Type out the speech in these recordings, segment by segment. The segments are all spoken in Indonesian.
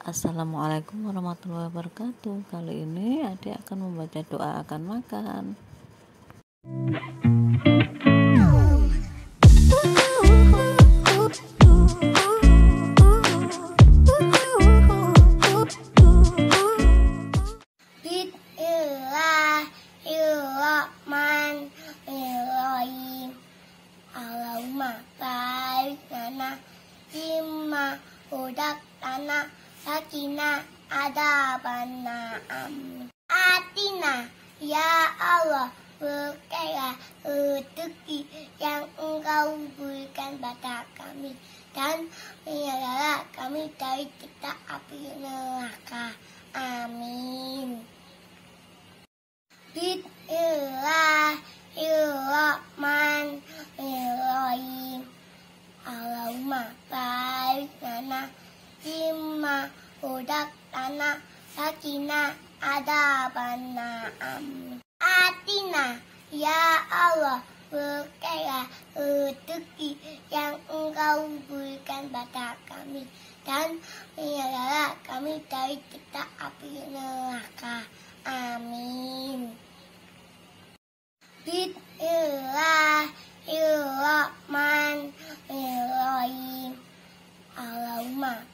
Assalamualaikum warahmatullahi wabarakatuh. Kali ini adik akan membaca doa akan makan. Allahumma tanah Sakina ada bana Atina ya Allah berkaya rezeki yang engkau berikan pada kami dan menyelera kami dari kita api neraka. Amin. Bismillahirrahmanirrahim. Allahumma nana. lana udak tanah sakina ada bana amin. Atina ya Allah berkaya rezeki yang engkau berikan pada kami dan menyelera kami dari kita api neraka. Amin. Bismillahirrahmanirrahim. Allahumma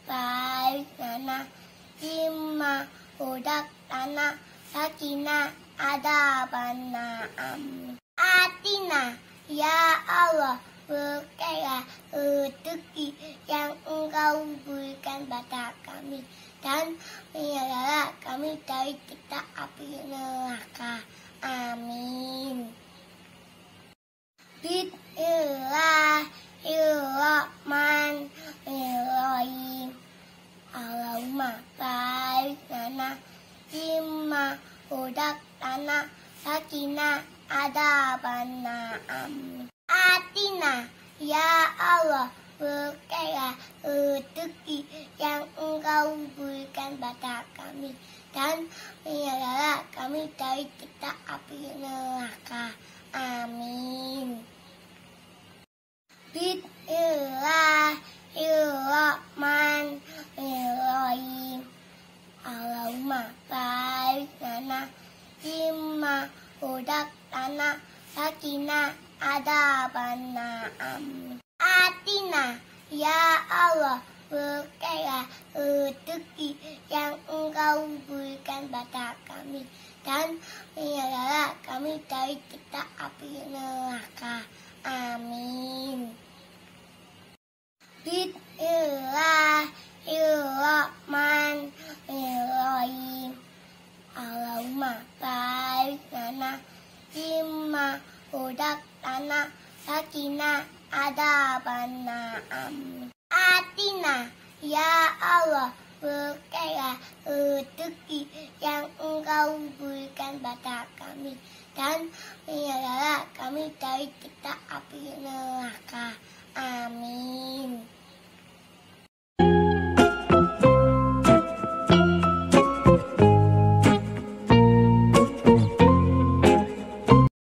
لنا مما رزقتنا وقنا ada النار atina ya Allah berkaya rezeki yang engkau berikan pada kami dan menyelamatkan kami dari kita api neraka. Amin. Bismillah. mimma udak tanah sakina ada bana amin. Atina ya Allah berkaya rezeki yang engkau berikan pada kami dan menyelera kami dari kita api neraka. Amin. أنا سكنا ada النعم atina ya allah Bukalah rezeki yang engkau berikan pada kami dan menyalalah kami dari kita api neraka. Amin. Bismillahirrahmanirrahim. Allahumma barik lana مما ودقنا فكنا عذاب النار atina ya Allah berkaya rezeki yang engkau berikan pada kami dan menyelamatkan kami dari kita api neraka. Amin.